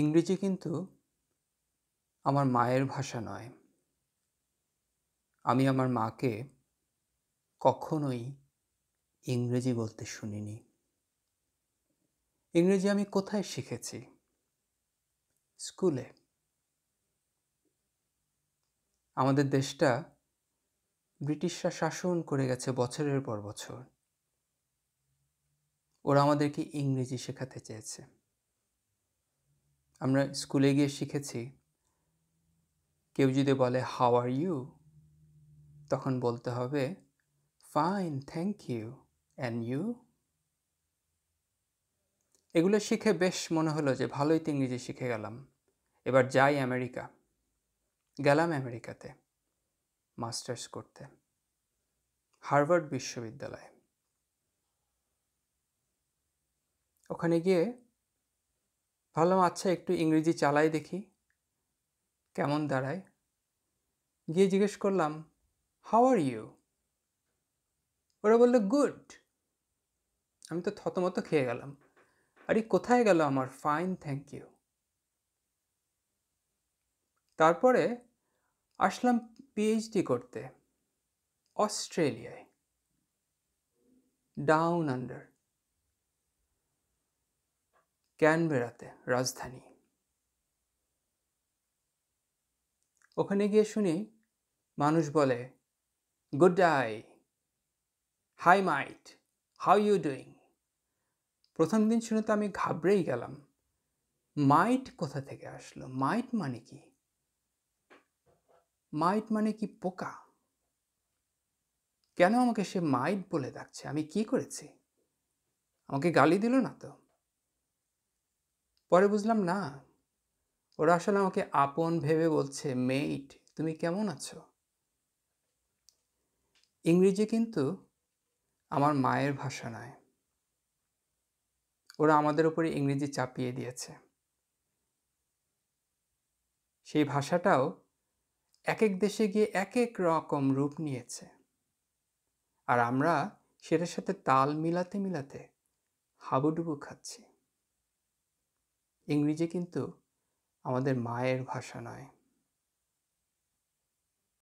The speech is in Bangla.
ইংরেজি কিন্তু আমার মায়ের ভাষা নয় আমি আমার মাকে কখনোই ইংরেজি বলতে শুনিনি ইংরেজি আমি কোথায় শিখেছি স্কুলে আমাদের দেশটা ব্রিটিশরা শাসন করে গেছে বছরের পর বছর ওরা আমাদেরকে ইংরেজি শেখাতে চেয়েছে আমরা স্কুলে গিয়ে শিখেছি কেউ যদি বলে হাউ আর ইউ তখন বলতে হবে fine thank you and you এগুলো শিখে বেশ মনে হলো যে ভালোই তো ইংরেজি শিখে গেলাম এবার যাই আমেরিকা গেলাম আমেরিকাতে মাস্টার্স করতে হার্ভার্ড বিশ্ববিদ্যালয়ে ওখানে গিয়ে ভাবলাম আচ্ছা একটু ইংরেজি চালাই দেখি কেমন দাঁড়ায় গিয়ে জিজ্ঞেস করলাম হাউ আর ইউ ওরা বললো গুড আমি তো থতমত খেয়ে গেলাম আরে কোথায় গেল আমার ফাইন থ্যাংক ইউ তারপরে আসলাম পিএইচডি করতে অস্ট্রেলিয়ায় ডাউন আন্ডার ক্যানবেরাতে রাজধানী ওখানে গিয়ে শুনি মানুষ বলে good day hi mate how you doing প্রথম দিন শুনে তো আমি ঘাবড়েই গেলাম মাইট কোথা থেকে আসলো মাইট মানে কি মাইট মানে কি পোকা কেন আমাকে সে মাইট বলে ডাকছে আমি কি করেছি আমাকে গালি দিল না তো পরে বুঝলাম না ওরা আসলে আমাকে আপন ভেবে বলছে মেইট তুমি কেমন আছো ইংরেজি কিন্তু আমার মায়ের ভাষা নয় ওরা আমাদের উপরে ইংরেজি চাপিয়ে দিয়েছে সেই ভাষাটাও এক এক দেশে গিয়ে এক এক রকম রূপ নিয়েছে আর আমরা সেটার সাথে তাল মিলাতে মিলাতে হাবুডুবু খাচ্ছি ইংরেজি কিন্তু আমাদের মায়ের ভাষা নয়